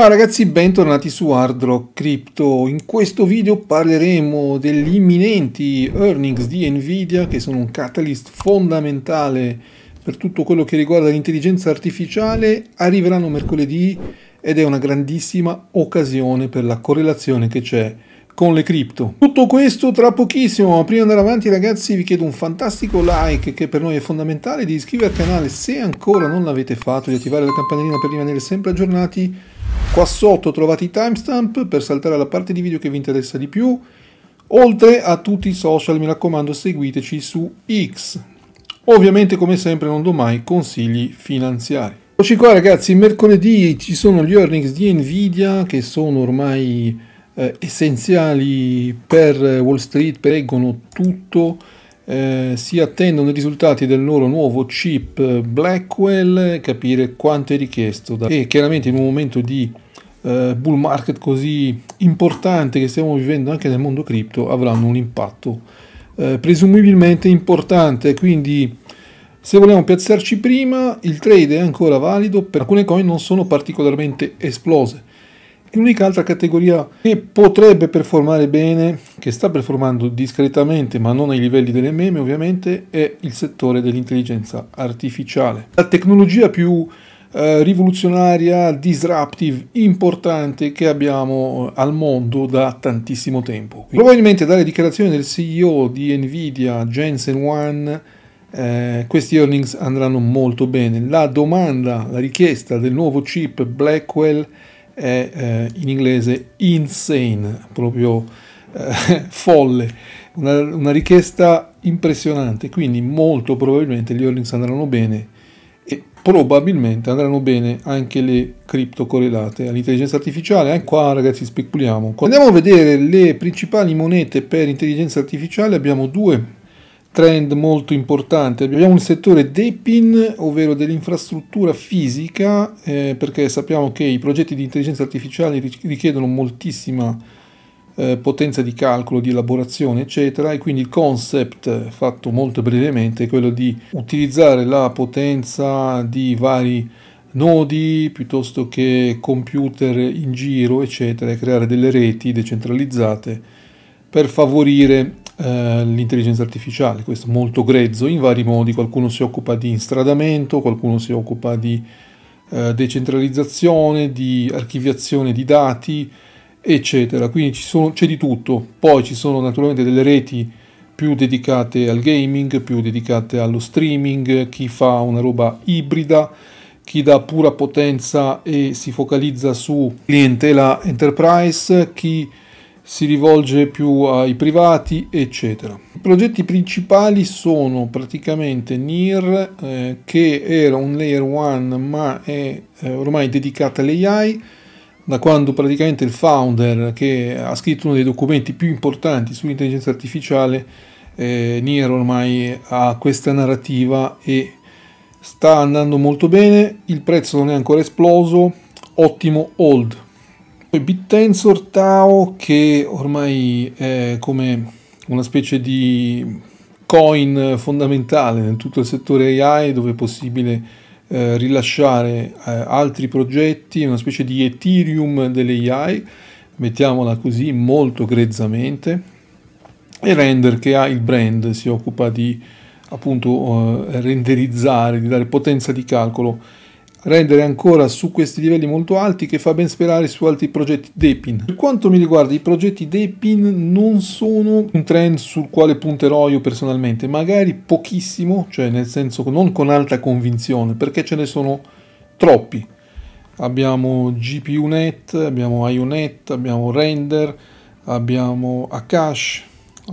Ciao ragazzi, bentornati su Hard Rock Crypto. In questo video parleremo degli imminenti earnings di Nvidia che sono un catalyst fondamentale per tutto quello che riguarda l'intelligenza artificiale. Arriveranno mercoledì ed è una grandissima occasione per la correlazione che c'è con le cripto. Tutto questo tra pochissimo, ma prima di andare avanti ragazzi vi chiedo un fantastico like che per noi è fondamentale, di iscrivervi al canale se ancora non l'avete fatto, di attivare la campanellina per rimanere sempre aggiornati Qua sotto trovate i timestamp per saltare alla parte di video che vi interessa di più. Oltre a tutti i social, mi raccomando, seguiteci su X. Ovviamente, come sempre, non do mai consigli finanziari. Eccoci qua ragazzi, mercoledì ci sono gli earnings di Nvidia che sono ormai eh, essenziali per eh, Wall Street, pregono tutto. Eh, si attendono i risultati del loro nuovo chip eh, Blackwell, capire quanto è richiesto da... e chiaramente in un momento di eh, bull market così importante che stiamo vivendo anche nel mondo cripto avranno un impatto eh, presumibilmente importante, quindi se vogliamo piazzarci prima, il trade è ancora valido, per alcune coin non sono particolarmente esplose. L'unica altra categoria che potrebbe performare bene, che sta performando discretamente ma non ai livelli delle meme ovviamente, è il settore dell'intelligenza artificiale. La tecnologia più eh, rivoluzionaria, disruptive, importante che abbiamo eh, al mondo da tantissimo tempo. Probabilmente dalle dichiarazioni del CEO di Nvidia, Jensen Wan, eh, questi earnings andranno molto bene. La domanda, la richiesta del nuovo chip Blackwell è eh, in inglese insane, proprio eh, folle, una, una, richiesta impressionante, quindi molto probabilmente gli earnings andranno bene e probabilmente andranno bene anche le cripto correlate all'intelligenza artificiale, anche qua ragazzi speculiamo. Andiamo a vedere le principali monete per intelligenza artificiale, abbiamo due trend molto importante. Abbiamo il settore dei PIN, ovvero dell'infrastruttura fisica, eh, perché sappiamo che i progetti di intelligenza artificiale richiedono moltissima eh, potenza di calcolo, di elaborazione, eccetera, e quindi il concept, fatto molto brevemente, è quello di utilizzare la potenza di vari nodi piuttosto che computer in giro, eccetera, e creare delle reti decentralizzate per favorire eh, l'intelligenza artificiale, questo molto grezzo in vari modi, qualcuno si occupa di instradamento, qualcuno si occupa di eh, decentralizzazione, di archiviazione di dati, eccetera, quindi sono, c'è di tutto, poi ci sono naturalmente delle reti più dedicate al gaming, più dedicate allo streaming, chi fa una roba ibrida, chi dà pura potenza e si focalizza su clientela enterprise, chi si rivolge più ai privati, eccetera. I progetti principali sono praticamente NIR, eh, che era un layer 1 ma è eh, ormai dedicata all'AI, da quando praticamente il founder che ha scritto uno dei documenti più importanti sull'intelligenza artificiale, eh, NIR ormai ha questa narrativa e sta andando molto bene, il prezzo non è ancora esploso, ottimo hold. Poi BitTensor Tao che ormai è come una specie di coin fondamentale nel tutto il settore AI dove è possibile eh, rilasciare eh, altri progetti, una specie di Ethereum delle AI, mettiamola così molto grezzamente, e Render che ha il brand, si occupa di appunto eh, renderizzare, di dare potenza di calcolo rendere ancora su questi livelli molto alti che fa ben sperare su altri progetti Depin. Per quanto mi riguarda i progetti Depin non sono un trend sul quale punterò io personalmente, magari pochissimo, cioè nel senso non con alta convinzione, perché ce ne sono troppi. Abbiamo GPUNet, abbiamo IONet, abbiamo Render, abbiamo Akash,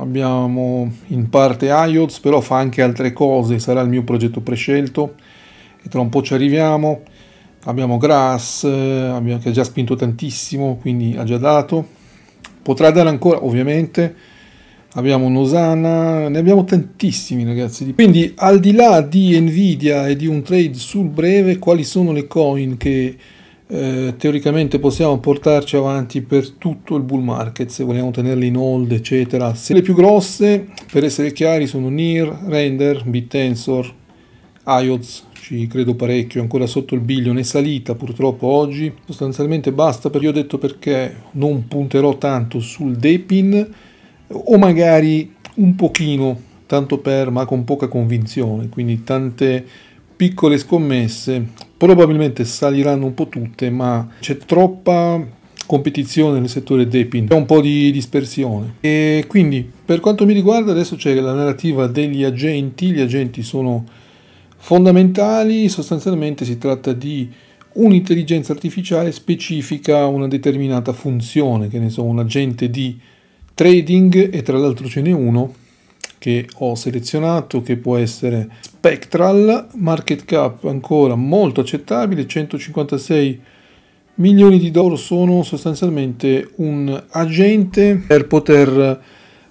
abbiamo in parte IOTS, però fa anche altre cose, sarà il mio progetto prescelto e tra un po' ci arriviamo. Abbiamo Grass eh, abbiamo, che ha già spinto tantissimo, quindi ha già dato. Potrà dare ancora, ovviamente. Abbiamo Nosana, ne abbiamo tantissimi ragazzi. Quindi al di là di Nvidia e di un trade sul breve, quali sono le coin che eh, teoricamente possiamo portarci avanti per tutto il bull market se vogliamo tenerle in hold eccetera se le più grosse per essere chiari sono NIR, Render, BitTensor, IOTS ci credo parecchio, ancora sotto il biglione, è salita purtroppo oggi, sostanzialmente basta, perché ho detto perché non punterò tanto sul depin o magari un pochino, tanto per, ma con poca convinzione, quindi tante piccole scommesse, probabilmente saliranno un po' tutte, ma c'è troppa competizione nel settore deping, c'è un po' di dispersione. E quindi per quanto mi riguarda adesso c'è la narrativa degli agenti, gli agenti sono Fondamentali sostanzialmente si tratta di un'intelligenza artificiale specifica una determinata funzione, che ne so, un agente di trading e tra l'altro ce n'è uno che ho selezionato che può essere Spectral, market cap ancora molto accettabile, 156 milioni di dollari sono sostanzialmente un agente per poter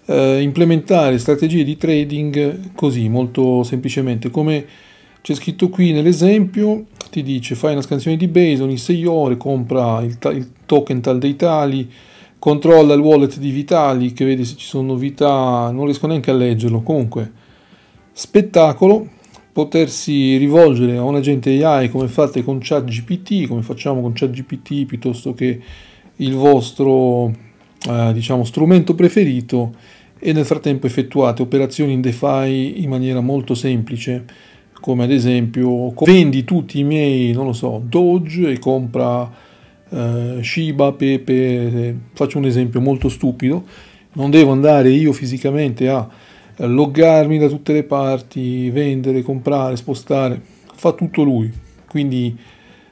eh, implementare strategie di trading così molto semplicemente come c'è scritto qui nell'esempio, ti dice fai una scansione di base ogni 6 ore, compra il, il token tal dei tali, controlla il wallet di Vitali che vede se ci sono novità, non riesco neanche a leggerlo. Comunque, spettacolo, potersi rivolgere a un agente AI come fate con ChatGPT, come facciamo con ChatGPT piuttosto che il vostro eh, diciamo, strumento preferito e nel frattempo effettuate operazioni in DeFi in maniera molto semplice come ad esempio vendi tutti i miei, non lo so, Doge e compra eh, Shiba, Pepe, eh, faccio un esempio molto stupido, non devo andare io fisicamente a eh, loggarmi da tutte le parti, vendere, comprare, spostare, fa tutto lui. Quindi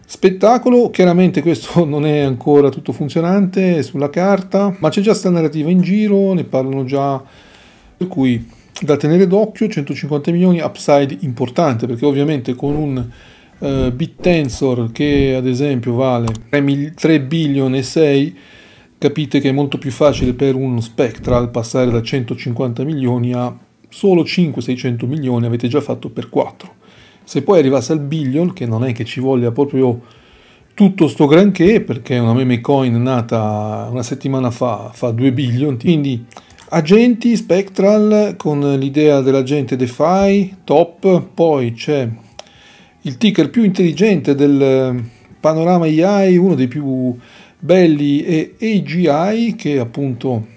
spettacolo, chiaramente questo non è ancora tutto funzionante sulla carta, ma c'è già sta narrativa in giro, ne parlano già, per cui da tenere d'occhio, 150 milioni upside importante perché ovviamente con un uh, eh, BitTensor che ad esempio vale 3, 3 billion e 6 capite che è molto più facile per uno Spectral passare da 150 milioni a solo 5-600 milioni, avete già fatto per 4. Se poi arrivasse al billion, che non è che ci voglia proprio tutto sto granché, perché una meme coin nata una settimana fa fa 2 billion, quindi Agenti Spectral con l'idea dell'agente DeFi, top, poi c'è il ticker più intelligente del panorama AI, uno dei più belli è AGI che appunto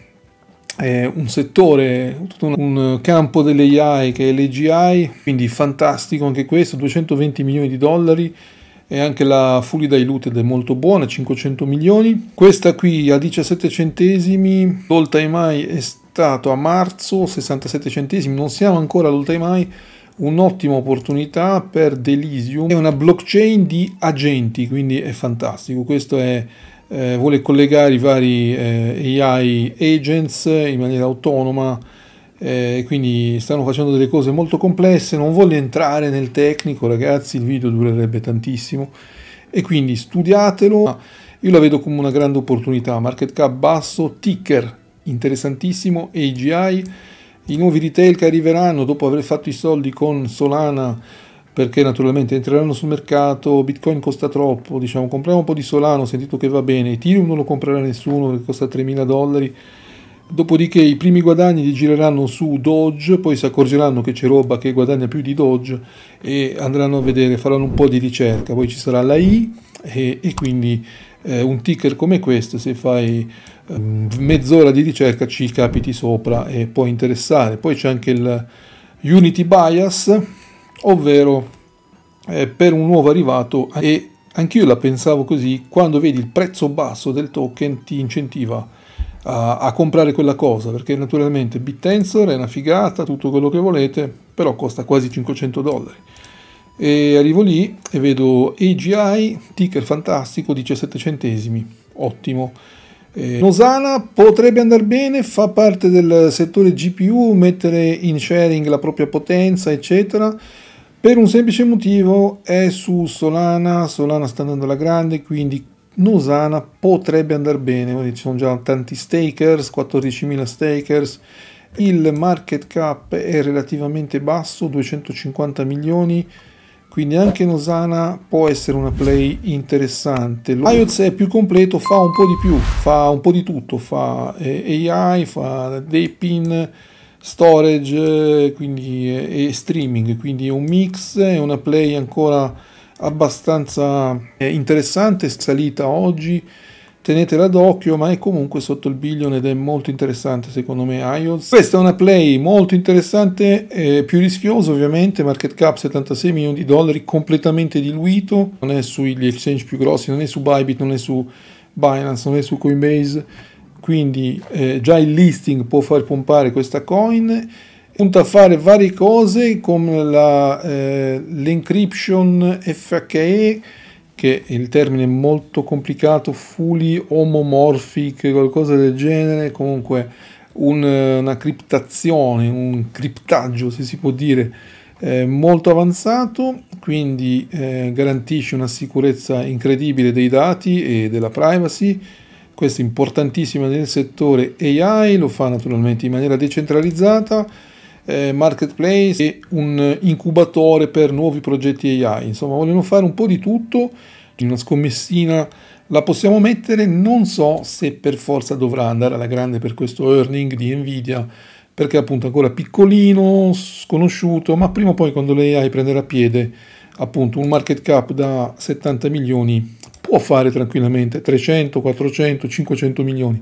è un settore, tutto un campo dell'AI che è l'AGI, quindi fantastico anche questo, 220 milioni di dollari e anche la Fully Diluted è molto buona, 500 milioni. Questa qui a 17 centesimi, All Time High acquistato a marzo 67 centesimi, non siamo ancora all'all mai, un'ottima opportunità per Delisium, è una blockchain di agenti, quindi è fantastico, questo è, eh, vuole collegare i vari eh, AI agents in maniera autonoma, eh, quindi stanno facendo delle cose molto complesse, non voglio entrare nel tecnico ragazzi, il video durerebbe tantissimo, e quindi studiatelo, io la vedo come una grande opportunità, market cap basso, ticker interessantissimo AGI, i nuovi retail che arriveranno dopo aver fatto i soldi con Solana perché naturalmente entreranno sul mercato, Bitcoin costa troppo, diciamo compriamo un po' di Solano, ho sentito che va bene, Ethereum non lo comprerà nessuno che costa 3.000 dollari, dopodiché i primi guadagni li gireranno su Doge, poi si accorgeranno che c'è roba che guadagna più di Doge e andranno a vedere, faranno un po' di ricerca, poi ci sarà la I e, e quindi eh, un ticker come questo se fai Mm, mezz'ora di ricerca ci capiti sopra e può interessare. Poi c'è anche il Unity Bias, ovvero eh, per un nuovo arrivato e anch'io la pensavo così, quando vedi il prezzo basso del token ti incentiva a, a comprare quella cosa, perché naturalmente BitTensor è una figata, tutto quello che volete, però costa quasi 500 dollari. E arrivo lì e vedo AGI, ticker fantastico, 17 centesimi, ottimo eh, Nosana potrebbe andare bene, fa parte del settore GPU, mettere in sharing la propria potenza, eccetera. Per un semplice motivo è su Solana, Solana sta andando alla grande, quindi Nosana potrebbe andare bene, ci sono già tanti stakers, 14.000 stakers, il market cap è relativamente basso, 250 milioni, quindi anche Nosana può essere una play interessante. L'IOTS è più completo, fa un po' di più, fa un po' di tutto, fa eh, AI, fa dei pin, storage quindi, eh, e streaming, quindi è un mix, è una play ancora abbastanza eh, interessante, salita oggi tenetela d'occhio, ma è comunque sotto il billion ed è molto interessante secondo me IOS. Questa è una play molto interessante, eh, più rischiosa ovviamente, market cap 76 milioni di dollari, completamente diluito, non è sugli exchange più grossi, non è su Bybit, non è su Binance, non è su Coinbase, quindi eh, già il listing può far pompare questa coin punta a fare varie cose come eh, l'encryption eh, FHE che il termine è molto complicato, fully homomorphic, qualcosa del genere, comunque un, una criptazione, un criptaggio se si può dire, eh, molto avanzato, quindi eh, garantisce una sicurezza incredibile dei dati e della privacy, questo è importantissimo nel settore AI, lo fa naturalmente in maniera decentralizzata, eh, marketplace e un incubatore per nuovi progetti AI. Insomma, vogliono fare un po' di tutto, una scommessina la possiamo mettere, non so se per forza dovrà andare alla grande per questo earning di Nvidia, perché appunto ancora piccolino, sconosciuto, ma prima o poi quando l'AI prenderà piede, appunto un market cap da 70 milioni può fare tranquillamente 300, 400, 500 milioni.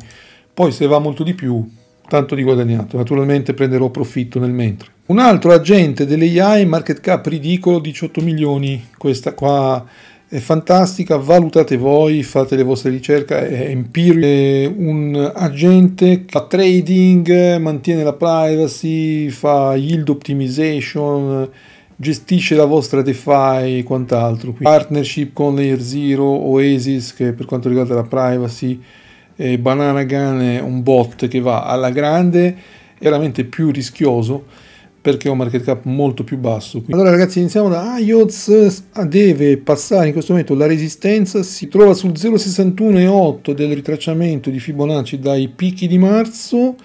Poi se va molto di più tanto di guadagnato, naturalmente prenderò profitto nel mentre. Un altro agente delle AI, market cap ridicolo, 18 milioni, questa qua è fantastica, valutate voi, fate le vostre ricerche, è empirico, è un agente che fa trading, mantiene la privacy, fa yield optimization, gestisce la vostra DeFi e quant'altro. partnership con Layer Zero, Oasis, che per quanto riguarda la privacy, eh, Bananagan è un bot che va alla grande, è veramente più rischioso perché ha un market cap molto più basso. Quindi. Allora ragazzi iniziamo da IOTS, deve passare in questo momento la resistenza, si trova sul 0,618 del ritracciamento di Fibonacci dai picchi di marzo,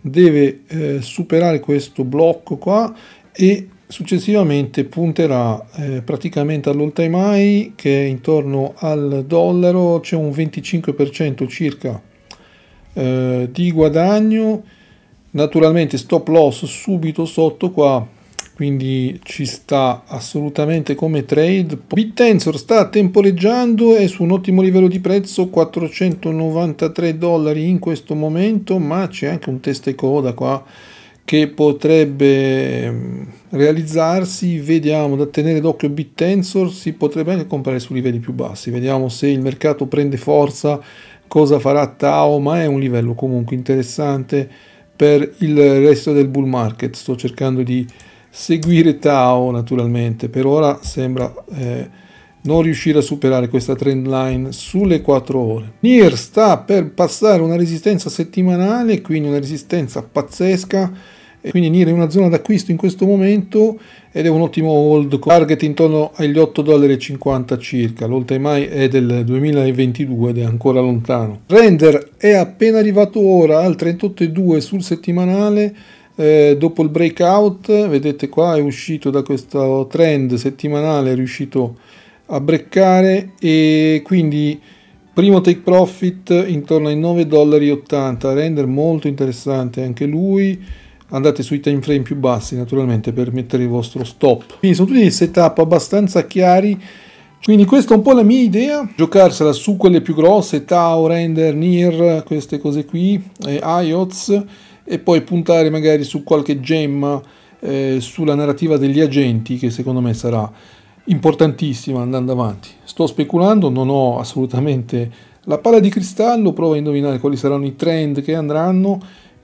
deve eh, superare questo blocco qua e Successivamente punterà eh, praticamente all'all time high che è intorno al dollaro, c'è un 25% circa eh, di guadagno, naturalmente stop loss subito sotto qua, quindi ci sta assolutamente come trade. BitTensor sta temporeggiando, è su un ottimo livello di prezzo, 493 dollari in questo momento, ma c'è anche un testa e coda qua che potrebbe realizzarsi, vediamo da tenere d'occhio BitTensor, si potrebbe anche comprare su livelli più bassi, vediamo se il mercato prende forza, cosa farà Tao, ma è un livello comunque interessante per il resto del bull market, sto cercando di seguire Tao naturalmente, per ora sembra eh, non riuscire a superare questa trend line sulle 4 ore. NIR sta per passare una resistenza settimanale, quindi una resistenza pazzesca, e quindi Nira è una zona d'acquisto in questo momento ed è un ottimo hold target intorno agli 8,50 dollari circa l'all time high è del 2022 ed è ancora lontano Render è appena arrivato ora al 38,2 sul settimanale eh, dopo il breakout vedete qua è uscito da questo trend settimanale è riuscito a breccare e quindi primo take profit intorno ai 9,80 dollari render molto interessante anche lui andate sui time frame più bassi naturalmente per mettere il vostro stop quindi sono tutti dei setup abbastanza chiari quindi questa è un po' la mia idea, giocarsela su quelle più grosse, Tau, Render, Nier, queste cose qui, eh, IOTS, e poi puntare magari su qualche gemma eh, sulla narrativa degli agenti, che secondo me sarà importantissima andando avanti. Sto speculando, non ho assolutamente la palla di cristallo, provo a indovinare quali saranno i trend che andranno,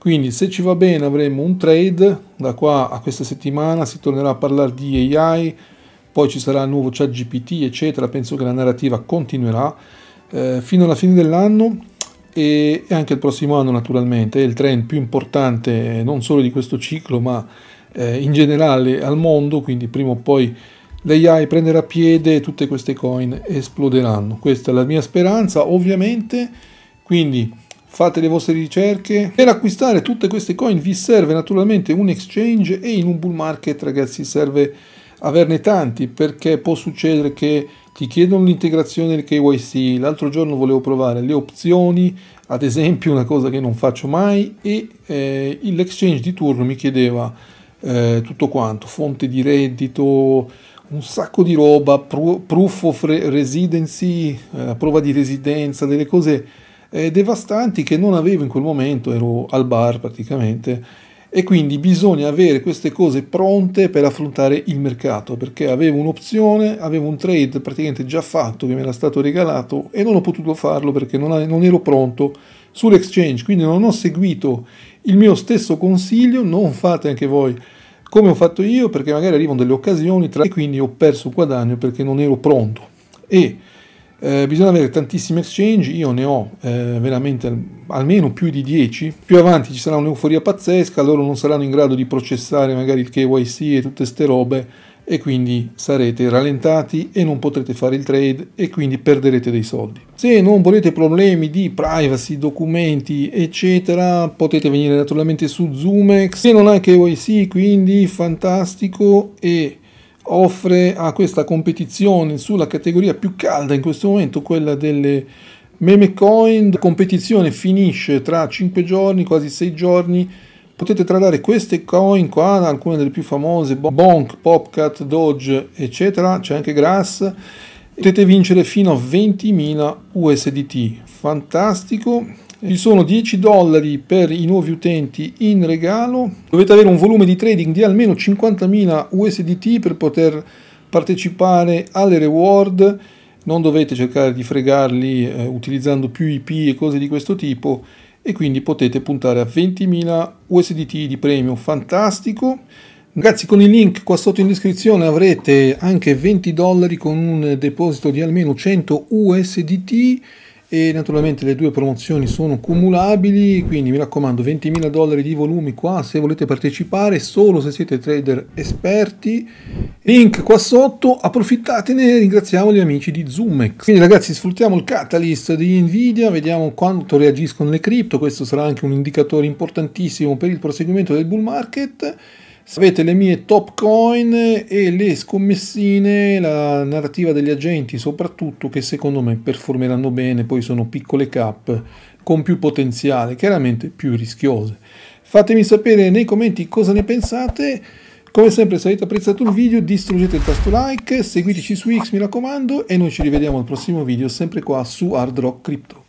quindi se ci va bene avremo un trade, da qua a questa settimana si tornerà a parlare di AI, poi ci sarà il nuovo chat GPT eccetera, penso che la narrativa continuerà eh, fino alla fine dell'anno e, e anche il prossimo anno naturalmente, è il trend più importante eh, non solo di questo ciclo ma eh, in generale al mondo, quindi prima o poi l'AI prenderà piede e tutte queste coin esploderanno. Questa è la mia speranza, ovviamente. Quindi fate le vostre ricerche. Per acquistare tutte queste coin vi serve naturalmente un exchange e in un bull market ragazzi serve averne tanti perché può succedere che ti chiedono l'integrazione del KYC, l'altro giorno volevo provare le opzioni, ad esempio una cosa che non faccio mai e eh, l'exchange di turno mi chiedeva eh, tutto quanto, fonte di reddito, un sacco di roba, proof of residency, eh, prova di residenza, delle cose eh, devastanti che non avevo in quel momento, ero al bar praticamente, e quindi bisogna avere queste cose pronte per affrontare il mercato, perché avevo un'opzione, avevo un trade praticamente già fatto che mi era stato regalato e non ho potuto farlo perché non, ero pronto sull'exchange, quindi non ho seguito il mio stesso consiglio, non fate anche voi come ho fatto io perché magari arrivano delle occasioni tra... e quindi ho perso un guadagno perché non ero pronto. E eh, bisogna avere tantissimi exchange, io ne ho eh, veramente almeno più di 10. Più avanti ci sarà un'euforia pazzesca, loro non saranno in grado di processare magari il KYC e tutte queste robe e quindi sarete rallentati e non potrete fare il trade e quindi perderete dei soldi. Se non volete problemi di privacy, documenti, eccetera, potete venire naturalmente su Zoomex. Se non ha KYC, quindi fantastico e offre a questa competizione sulla categoria più calda in questo momento, quella delle meme coin. La competizione finisce tra 5 giorni, quasi 6 giorni. Potete tradare queste coin qua, alcune delle più famose, Bonk, Popcat, Doge, eccetera, c'è anche Grass. Potete vincere fino a 20.000 USDT. Fantastico! Ci sono 10 dollari per i nuovi utenti in regalo. Dovete avere un volume di trading di almeno 50.000 USDT per poter partecipare alle reward. Non dovete cercare di fregarli eh, utilizzando più IP e cose di questo tipo e quindi potete puntare a 20.000 USDT di premio. Fantastico! Ragazzi, con il link qua sotto in descrizione avrete anche 20 dollari con un deposito di almeno 100 USDT e naturalmente le due promozioni sono cumulabili quindi mi raccomando 20.000 dollari di volumi qua se volete partecipare solo se siete trader esperti link qua sotto approfittatene e ringraziamo gli amici di Zoomex quindi ragazzi sfruttiamo il catalyst di Nvidia vediamo quanto reagiscono le cripto questo sarà anche un indicatore importantissimo per il proseguimento del bull market Avete le mie top coin e le scommessine, la narrativa degli agenti soprattutto, che secondo me performeranno bene, poi sono piccole cap con più potenziale, chiaramente più rischiose. Fatemi sapere nei commenti cosa ne pensate. Come sempre se avete apprezzato il video distruggete il tasto like, seguiteci su X mi raccomando e noi ci rivediamo al prossimo video sempre qua su Hard Rock Crypto.